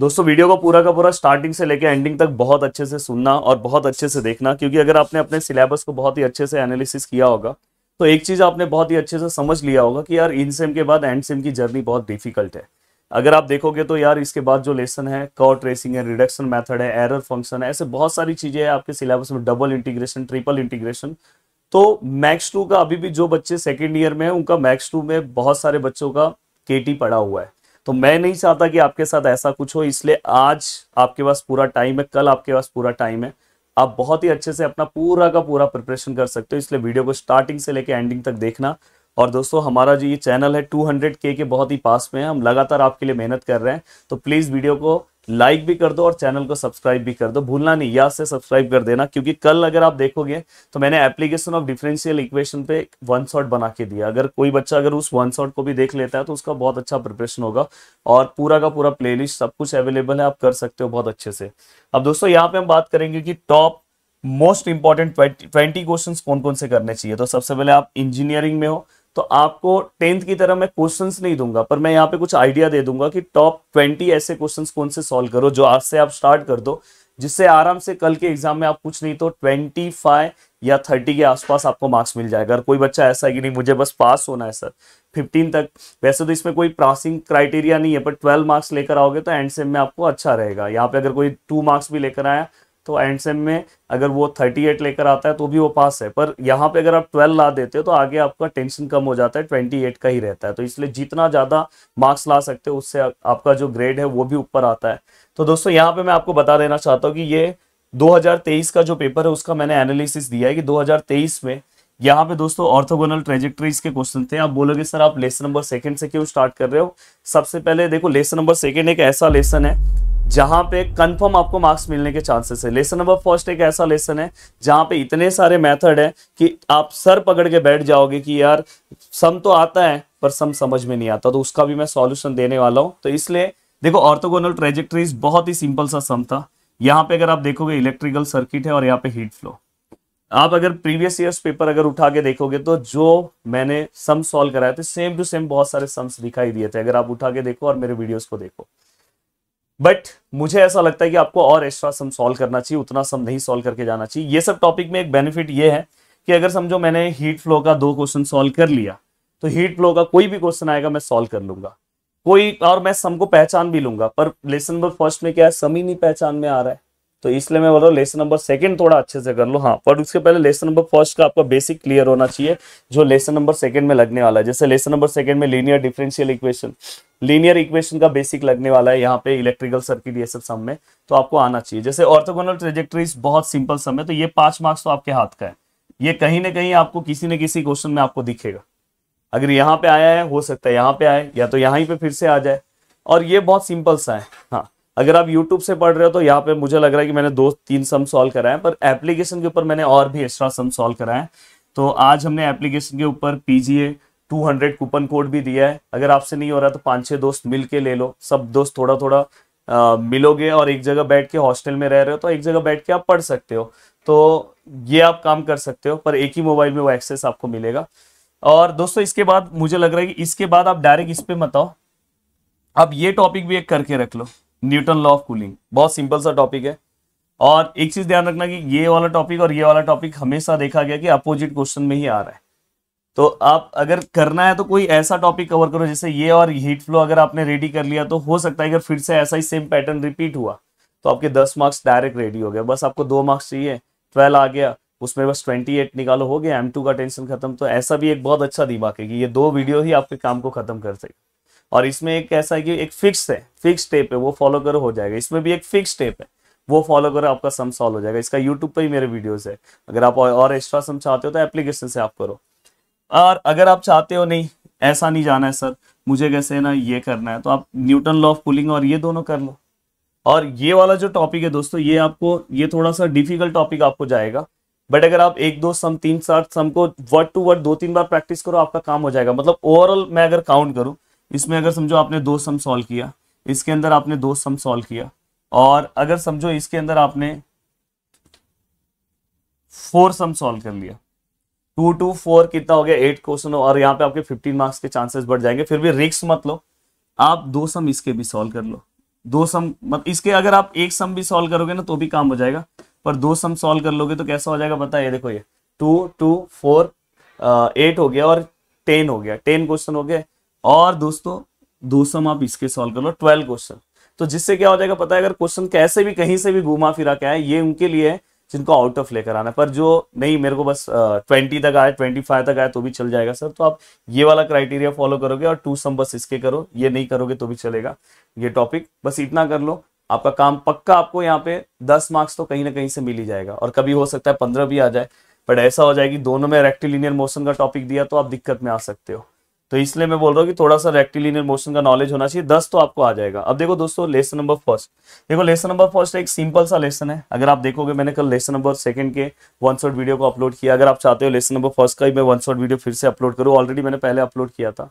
दोस्तों वीडियो को पूरा का पूरा स्टार्टिंग से लेकर एंडिंग तक बहुत अच्छे से सुनना और बहुत अच्छे से देखना क्योंकि अगर आपने अपने सिलेबस को बहुत ही अच्छे से एनालिसिस किया होगा तो एक चीज़ आपने बहुत ही अच्छे से समझ लिया होगा कि यार इन सेम के बाद एंड सेम की जर्नी बहुत डिफिकल्ट है अगर आप देखोगे तो यार इसके बाद जो लेसन है कॉ ट्रेसिंग है रिडक्शन मैथड है एरर फंक्शन है ऐसे बहुत सारी चीज़ें हैं आपके सिलेबस में डबल इंटीग्रेशन ट्रिपल इंटीग्रेशन तो मैक्स टू का अभी भी जो बच्चे सेकेंड ईयर में है उनका मैक्स टू में बहुत सारे बच्चों का के पड़ा हुआ है तो मैं नहीं चाहता कि आपके साथ ऐसा कुछ हो इसलिए आज आपके पास पूरा टाइम है कल आपके पास पूरा टाइम है आप बहुत ही अच्छे से अपना पूरा का पूरा प्रिपरेशन कर सकते हो इसलिए वीडियो को स्टार्टिंग से लेकर एंडिंग तक देखना और दोस्तों हमारा जो ये चैनल है के के बहुत ही पास में है हम लगातार आपके लिए मेहनत कर रहे हैं तो प्लीज़ वीडियो को लाइक भी कर दो और चैनल को सब्सक्राइब भी कर दो भूलना नहीं याद से सब्सक्राइब कर देना क्योंकि कल अगर आप देखोगे तो मैंने एप्लीकेशन ऑफ डिफरेंशियल इक्वेशन पे वन शॉट बना के दिया अगर कोई बच्चा अगर उस वन शॉट को भी देख लेता है तो उसका बहुत अच्छा प्रिपरेशन होगा और पूरा का पूरा प्ले सब कुछ अवेलेबल है आप कर सकते हो बहुत अच्छे से अब दोस्तों यहाँ पे हम बात करेंगे कि top most important twenty question कौन कौन से करने चाहिए तो सबसे पहले आप इंजीनियरिंग में हो तो आपको टेंथ की तरह मैं क्वेश्चंस नहीं दूंगा पर मैं यहाँ पे कुछ आइडिया दे दूंगा कि टॉप ट्वेंटी ऐसे क्वेश्चंस कौन से सॉल्व करो जो आज से आप स्टार्ट कर दो जिससे आराम से कल के एग्जाम में आप कुछ नहीं तो ट्वेंटी फाइव या थर्टी के आसपास आपको मार्क्स मिल जाएगा अगर कोई बच्चा ऐसा है कि नहीं मुझे बस पास होना है सर फिफ्टीन तक वैसे तो इसमें कोई पासिंग क्राइटेरिया नहीं है पर ट्वेल्व मार्क्स लेकर आओगे तो एंड सेम में आपको अच्छा रहेगा यहाँ पे अगर कोई टू मार्क्स भी लेकर आया तो एंड सेम में अगर वो थर्टी एट लेकर आता है तो भी वो पास है पर यहाँ पे अगर आप ट्वेल्व ला देते हो तो आगे आपका टेंशन कम हो जाता है ट्वेंटी एट का ही रहता है तो इसलिए जितना ज़्यादा मार्क्स ला सकते हो उससे आपका जो ग्रेड है वो भी ऊपर आता है तो दोस्तों यहाँ पे मैं आपको बता देना चाहता हूँ कि ये 2023 का जो पेपर है उसका मैंने एनालिसिस दिया है कि दो में यहाँ पे दोस्तों ऑर्थोगोनल ट्रेजेक्ट्रीज के क्वेश्चन थे आप बोलोगे सर आप लेसन नंबर सेकंड से क्यों स्टार्ट कर रहे हो सबसे पहले देखो लेसन नंबर सेकंड एक ऐसा लेसन है जहां पे कंफर्म आपको मार्क्स मिलने के चांसेस है लेसन नंबर फर्स्ट एक ऐसा लेसन है जहां पे इतने सारे मेथड है कि आप सर पकड़ के बैठ जाओगे कि यार सम तो आता है पर सम समझ में नहीं आता तो उसका भी मैं सॉल्यूशन देने वाला हूं तो इसलिए देखो ऑर्थोगोनल ट्रेजेक्ट्रीज बहुत ही सिंपल सा सम था यहाँ पे अगर आप देखोगे इलेक्ट्रिकल सर्किट है और यहाँ पे हीट फ्लो आप अगर प्रीवियस ईयर पेपर अगर उठा के देखोगे तो जो मैंने सम सोल्व कराए थे सेम टू सेम बहुत सारे सम्स दिखाई दिए थे अगर आप उठा के देखो और मेरे वीडियोस को देखो बट मुझे ऐसा लगता है कि आपको और एक्स्ट्रा सम सॉल्व करना चाहिए उतना सम नहीं सॉल्व करके जाना चाहिए ये सब टॉपिक में एक बेनिफिट ये है कि अगर समझो मैंने हीट फ्लो का दो क्वेश्चन सॉल्व कर लिया तो हीट फ्लो का कोई भी क्वेश्चन आएगा मैं सॉल्व कर लूंगा कोई और मैं सम को पहचान भी लूंगा पर लेसन नंबर फर्स्ट में क्या है सम ही नहीं पहचान में आ रहा है तो इसलिए मैं बोल रहा हूँ लेसन नंबर सेकंड थोड़ा अच्छे से कर लो हाँ पर उसके पहले लेसन नंबर फर्स्ट का आपका बेसिक क्लियर होना चाहिए जो लेसन नंबर सेकंड में लगने वाला है जैसे लेसन नंबर सेकंड में linear differential equation linear equation का बेसिक लगने वाला है यहाँ पे इलेक्ट्रिकल सर्किट ये सब सब में तो आपको आना चाहिए जैसे ऑर्थोगोनल ट्रेजेक्ट्रीज बहुत सिंपल सब है तो ये पांच मार्क्स तो आपके हाथ का है ये कहीं ना कहीं आपको किसी न किसी क्वेश्चन में आपको दिखेगा अगर यहाँ पे आया है हो सकता है यहाँ पे आए या तो यहाँ पे फिर से आ जाए और ये बहुत सिंपल सा है हाँ अगर आप YouTube से पढ़ रहे हो तो यहाँ पे मुझे लग रहा है कि मैंने दो तीन सम सॉल्व कराए पर एप्लीकेशन के ऊपर मैंने और भी एक्स्ट्रा सम सॉल्व कराए तो आज हमने एप्लीकेशन के ऊपर पीजीए 200 कूपन कोड भी दिया है अगर आपसे नहीं हो रहा तो पांच छह दोस्त मिल के ले लो सब दोस्त थोड़ा थोड़ा आ, मिलोगे और एक जगह बैठ के हॉस्टल में रह रहे हो तो एक जगह बैठ के आप पढ़ सकते हो तो ये आप काम कर सकते हो पर एक ही मोबाइल में वो एक्सेस आपको मिलेगा और दोस्तों इसके बाद मुझे लग रहा है कि इसके बाद आप डायरेक्ट इस पर मताओ आप ये टॉपिक भी एक करके रख लो न्यूटन लॉ ऑफ कूलिंग बहुत सिंपल सा टॉपिक है और एक चीज ध्यान रखना कि ये वाला टॉपिक और ये वाला टॉपिक हमेशा देखा गया कि अपोजिट क्वेश्चन में ही आ रहा है तो आप अगर करना है तो कोई ऐसा टॉपिक कवर करो जैसे ये और हीट फ्लो अगर आपने रेडी कर लिया तो हो सकता है अगर फिर से ऐसा ही सेम पैटर्न रिपीट हुआ तो आपके दस मार्क्स डायरेक्ट रेडी हो गए बस आपको दो मार्क्स चाहिए ट्वेल्व आ गया उसमें बस ट्वेंटी एट निकालो हो गया एम टू का टेंशन खत्म तो ऐसा भी एक बहुत अच्छा दिमाग है कि ये दो वीडियो ही आपके काम को खत्म कर सके और इसमें एक ऐसा है कि एक फिक्स है फिक्स स्टेप है वो फॉलो करो हो जाएगा इसमें भी एक फिक्स स्टेप है वो फॉलो करो आपका सम सॉल्व हो जाएगा इसका यूट्यूब पर ही मेरे वीडियोस है अगर आप और एक्स्ट्रा सम चाहते हो तो एप्लीकेशन से आप करो और अगर आप चाहते हो नहीं ऐसा नहीं जाना है सर मुझे कैसे ना ये करना है तो आप न्यूटन लॉ ऑफ पुलिंग और ये दोनों कर लो और ये वाला जो टॉपिक है दोस्तों ये आपको ये थोड़ा सा डिफिकल्ट टॉपिक आपको जाएगा बट अगर आप एक दो सम तीन सात सम को वर्ड टू वर्ड दो तीन बार प्रैक्टिस करो आपका काम हो जाएगा मतलब ओवरऑल मैं अगर काउंट करूँ इसमें अगर समझो आपने दो सम सॉल्व किया इसके अंदर आपने दो सम सॉल्व किया और अगर समझो इसके अंदर आपने फोर सम सॉल्व कर लिया टू टू फोर कितना हो गया एट क्वेश्चन और यहाँ पे आपके फिफ्टीन मार्क्स के चांसेस बढ़ जाएंगे फिर भी रिक्स मत लो आप दो सम इसके भी सॉल्व कर लो दो सम मत इसके अगर आप एक सम भी सॉल्व करोगे ना तो भी काम हो जाएगा पर दो सम सॉल्व कर लोगे तो कैसा हो जाएगा पता है देखो ये टू टू फोर एट हो गया और टेन हो गया टेन क्वेश्चन हो गया और दोस्तों दो सम आप इसके सॉल्व कर लो ट्वेल्व क्वेश्चन तो जिससे क्या हो जाएगा पता है अगर क्वेश्चन कैसे भी कहीं से भी घूमा फिरा के आए ये उनके लिए है जिनको आउट ऑफ लेकर आना पर जो नहीं मेरे को बस ट्वेंटी तक आए ट्वेंटी फाइव तक आए तो भी चल जाएगा सर तो आप ये वाला क्राइटेरिया फॉलो करोगे और टू सम बस इसके करो ये नहीं करोगे तो भी चलेगा ये टॉपिक बस इतना कर लो आपका काम पक्का आपको यहाँ पे दस मार्क्स तो कहीं ना कहीं से मिल ही जाएगा और कभी हो सकता है पंद्रह भी आ जाए बट ऐसा हो जाएगी दोनों में रेक्टिलिनियर मोशन का टॉपिक दिया तो आप दिक्कत में आ सकते हो तो इसलिए मैं बोल रहा हूँ कि थोड़ा सा रेक्टिलिनियर मोशन का नॉलेज होना चाहिए दस तो आपको आ जाएगा अब देखो दोस्तों लेसन नंबर फर्स्ट देखो लेसन नंबर फर्स्ट एक सिंपल सा लेसन है अगर आप देखोगे मैंने कल लेसन नंबर सेकंड के वन शॉट वीडियो को अपलोड किया अगर आप चाहते हो लेसन नंबर फर्स्ट का ही मैं वन शॉट वीडियो फिर से अपलोड करूँ ऑलरेडी मैंने पहले अपलोड किया था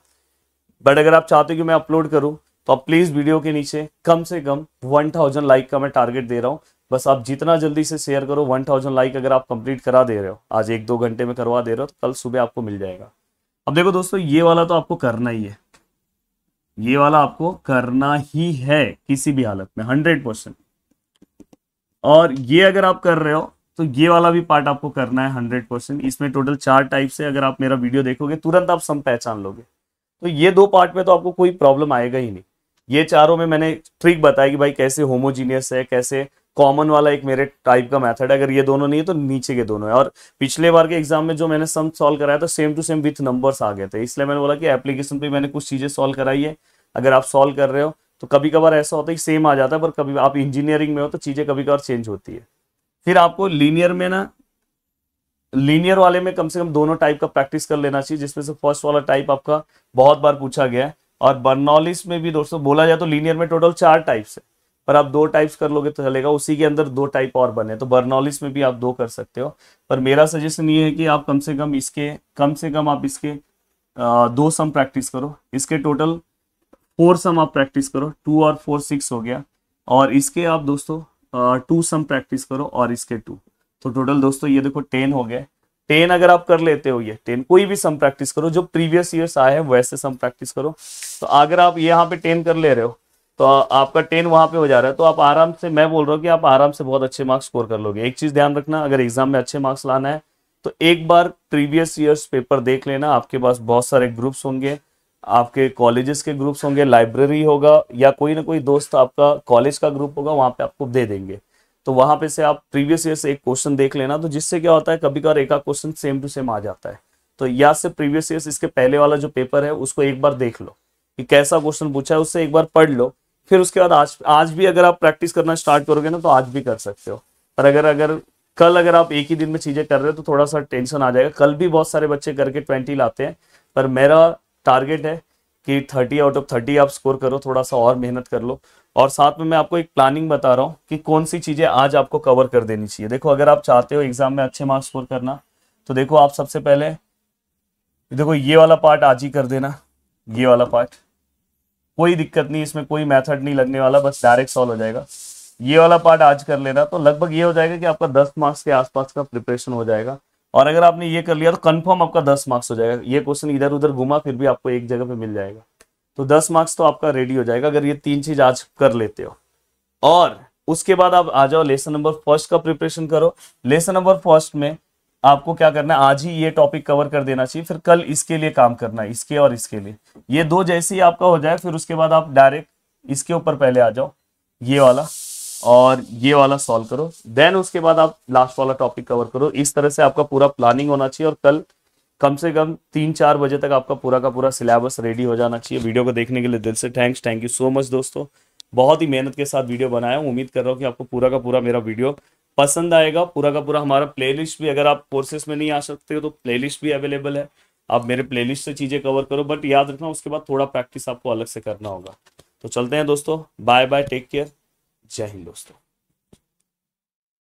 बट अगर आप चाहते हो कि मैं अपलोड करूँ तो आप प्लीज़ वीडियो के नीचे कम से कम वन थाउजेंड लाइक का मैं टारगेट दे रहा हूँ बस आप जितना जल्दी से शेयर करो वन थाउजेंड लाइक अगर आप कंप्लीट करा दे रहे हो आज एक दो घंटे में करवा दे रहे हो तो कल सुबह आपको मिल जाएगा अब देखो दोस्तों ये वाला तो आपको करना ही है ये वाला आपको करना ही है किसी भी हालत में हंड्रेड परसेंट और ये अगर आप कर रहे हो तो ये वाला भी पार्ट आपको करना है हंड्रेड परसेंट इसमें टोटल चार टाइप से अगर आप मेरा वीडियो देखोगे तुरंत आप सम पहचान लोगे तो ये दो पार्ट में तो आपको कोई प्रॉब्लम आएगा ही नहीं ये चारों में मैंने ट्रिक बताया कि भाई कैसे होमोजीनियस है कैसे कॉमन वाला एक मेरे टाइप का मेथड है अगर ये दोनों नहीं है तो नीचे के दोनों है और पिछले बार के एग्जाम में जो मैंने सम सॉल्व कराया था same to same with numbers आ गए थे इसलिए मैंने बोला कि एप्लीकेशन पे मैंने कुछ चीज़ें सॉल्व कराई है अगर आप सॉल्व कर रहे हो तो कभी कभार ऐसा होता है कि सेम आ जाता है पर कभी आप इंजीनियरिंग में हो तो चीज़ें कभी कभार चेंज होती है फिर आपको लीनियर में ना लीनियर वाले में कम से कम दोनों टाइप का प्रैक्टिस कर लेना चाहिए जिसमें से फर्स्ट वाला टाइप आपका बहुत बार पूछा गया है और बर्नॉलिस में भी दोस्तों बोला जाए तो लीनियर में टोटल चार टाइप्स है पर आप दो टाइप्स कर लोगे तो चलेगा उसी के अंदर दो टाइप और बने तो बर्नॉलिस में भी आप दो कर सकते हो पर मेरा सजेशन ये है कि आप कम से कम इसके कम से कम आप इसके आ, दो सम प्रैक्टिस करो इसके टोटल फोर सम आप प्रैक्टिस करो टू और फोर सिक्स हो गया और इसके आप दोस्तों टू सम प्रैक्टिस करो और इसके टू तो टोटल दोस्तों ये देखो टेन हो गए टेन अगर आप कर लेते हो ये टेन कोई भी सम प्रैक्टिस करो जो प्रीवियस ईयर्स आए हैं वैसे सम प्रैक्टिस करो तो अगर आप यहाँ पे टेन कर ले रहे हो तो आपका टेन वहां पे हो जा रहा है तो आप आराम से मैं बोल रहा हूँ कि आप आराम से बहुत अच्छे मार्क्स स्कोर कर लोगे एक चीज़ ध्यान रखना अगर एग्जाम में अच्छे मार्क्स लाना है तो एक बार प्रीवियस ईयर्स पेपर देख लेना आपके पास बहुत सारे ग्रुप्स होंगे आपके कॉलेजेस के ग्रुप्स होंगे लाइब्रेरी होगा या कोई ना कोई दोस्त आपका कॉलेज का ग्रुप होगा वहां पे आपको दे देंगे तो वहां पे से आप प्रीवियस ईयर से एक क्वेश्चन देख लेना तो जिससे क्या होता है कभी कभार एक क्वेश्चन सेम टू सेम आ जाता है तो या से प्रीवियस ईयर इसके पहले वाला जो पेपर है उसको एक बार देख लो कि कैसा क्वेश्चन पूछा है उससे एक बार पढ़ लो फिर उसके बाद आज आज भी अगर आप प्रैक्टिस करना स्टार्ट करोगे ना तो आज भी कर सकते हो पर अगर अगर कल अगर आप एक ही दिन में चीजें कर रहे हो तो थोड़ा सा टेंशन आ जाएगा कल भी बहुत सारे बच्चे करके ट्वेंटी लाते हैं पर मेरा टारगेट है कि थर्टी आउट ऑफ थर्टी आप स्कोर करो थोड़ा सा और मेहनत कर लो और साथ में मैं आपको एक प्लानिंग बता रहा हूँ कि कौन सी चीज़ें आज आपको कवर कर देनी चाहिए देखो अगर आप चाहते हो एग्जाम में अच्छे मार्क्स स्कोर करना तो देखो आप सबसे पहले देखो ये वाला पार्ट आज ही कर देना ये वाला पार्ट कोई दिक्कत नहीं इसमें कोई मेथड नहीं लगने वाला बस डायरेक्ट सॉल्व हो जाएगा ये वाला पार्ट आज कर लेना तो लगभग ये हो जाएगा कि आपका दस मार्क्स के आसपास का प्रिपरेशन हो जाएगा और अगर आपने ये कर लिया तो कन्फर्म आपका दस मार्क्स हो जाएगा ये क्वेश्चन इधर उधर घुमा फिर भी आपको एक जगह पे मिल जाएगा तो दस मार्क्स तो आपका रेडी हो जाएगा अगर ये तीन चीज आज कर लेते हो और उसके बाद आप आ जाओ लेसन नंबर फर्स्ट का प्रिपरेशन करो लेसन नंबर फर्स्ट में आपको क्या करना है आज ही ये टॉपिक कवर कर देना चाहिए फिर कल इसके लिए काम करना है इसके और इसके लिए ये दो जैसे ही आपका हो जाए फिर उसके बाद आप डायरेक्ट इसके ऊपर पहले आ जाओ ये वाला और ये वाला सॉल्व करो देन उसके बाद आप लास्ट वाला टॉपिक कवर करो इस तरह से आपका पूरा प्लानिंग होना चाहिए और कल कम से कम तीन चार बजे तक आपका पूरा का पूरा सिलेबस रेडी हो जाना चाहिए वीडियो को देखने के लिए दिल से thanks thank you so much दोस्तों बहुत ही मेहनत के साथ वीडियो बनाया उम्मीद कर रहा हूँ कि आपको पूरा का पूरा मेरा वीडियो पसंद आएगा पूरा का पूरा हमारा प्लेलिस्ट भी अगर आप कोर्सेस में नहीं आ सकते हो तो प्लेलिस्ट भी अवेलेबल है आप मेरे प्लेलिस्ट से चीजें कवर करो बट याद रखना उसके बाद थोड़ा प्रैक्टिस आपको अलग से करना होगा तो चलते हैं दोस्तों बाय बाय टेक केयर जय हिंद दोस्तों